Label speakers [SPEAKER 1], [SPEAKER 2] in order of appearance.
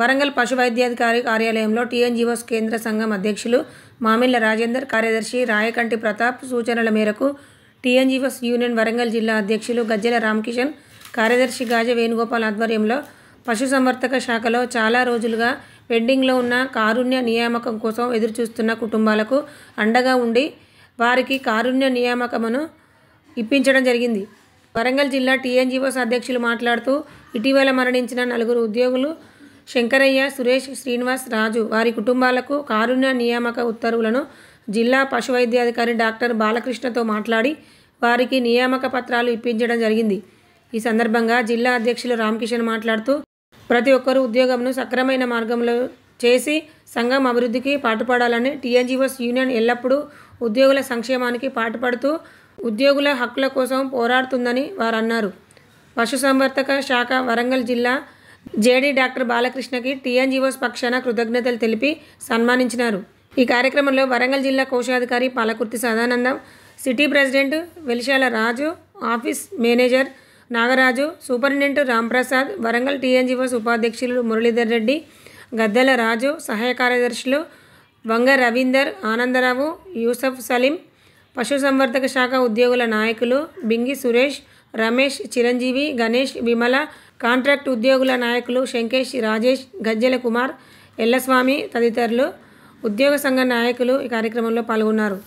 [SPEAKER 1] వరంగల్ పశు వైద్యాధికారి కార్యాలయంలో టీఎన్జీఓస్ కేంద్ర సంఘం అధ్యక్షులు మామిళ్ల రాజేందర్ కార్యదర్శి రాయకంటి ప్రతాప్ సూచనల మేరకు టీఎన్జీఓస్ యూనియన్ వరంగల్ జిల్లా అధ్యక్షులు గజ్జెల రామకిషన్ కార్యదర్శి గాజ వేణుగోపాల్ ఆధ్వర్యంలో పశుసంవర్ధక శాఖలో చాలా రోజులుగా పెండింగ్లో ఉన్న కారుణ్య నియామకం కోసం ఎదురుచూస్తున్న కుటుంబాలకు అండగా ఉండి వారికి కారుణ్య నియామకమును ఇప్పించడం జరిగింది వరంగల్ జిల్లా టీఎన్జీఓస్ అధ్యక్షులు మాట్లాడుతూ ఇటీవల మరణించిన నలుగురు ఉద్యోగులు శంకరయ్య సురేష్ శ్రీనివాస్ రాజు వారి కుటుంబాలకు కారుణ్య నియామక ఉత్తర్వులను జిల్లా పశువైద్యాధికారి డాక్టర్ బాలకృష్ణతో మాట్లాడి వారికి నియామక పత్రాలు ఇప్పించడం జరిగింది ఈ సందర్భంగా జిల్లా అధ్యక్షులు రామకిషన్ మాట్లాడుతూ ప్రతి ఒక్కరూ ఉద్యోగంను సక్రమైన మార్గంలో చేసి సంఘం అభివృద్ధికి పాటుపడాలని టీఎన్జీఓస్ యూనియన్ ఎల్లప్పుడూ ఉద్యోగుల సంక్షేమానికి పాటుపడుతూ ఉద్యోగుల హక్కుల కోసం పోరాడుతుందని వారు అన్నారు పశుసంవర్ధక శాఖ వరంగల్ జిల్లా జేడీ డాక్టర్ బాలకృష్ణకి టీఎన్జీఓస్ పక్షాన కృతజ్ఞతలు తెలిపి సన్మానించినారు ఈ కార్యక్రమంలో వరంగల్ జిల్లా కోశాధికారి Palakurthi Sadanandam city president Velishala Raju office manager Nagaraju superintendent Ramprasad Warangal TNGOs ఉపాధ్యక్షులు మురళీధర్ రెడ్డి గద్దెల రాజు సహాయ కార్యదర్శులు వంగ రవీందర్ ఆనందరావు యూసఫ్ సలీం పశుసంవర్ధక శాఖ ఉద్యోగుల నాయకులు బింగి సురేష్ రమేష్ చిరంజీవి గణేష్ విమల కాంట్రాక్ట్ ఉద్యోగుల నాయకులు శంకేష్ రాజేష్ గజ్జెల కుమార్ ఎల్లస్వామి తదితరులు ఉద్యోగ సంఘ నాయకులు ఈ కార్యక్రమంలో పాల్గొన్నారు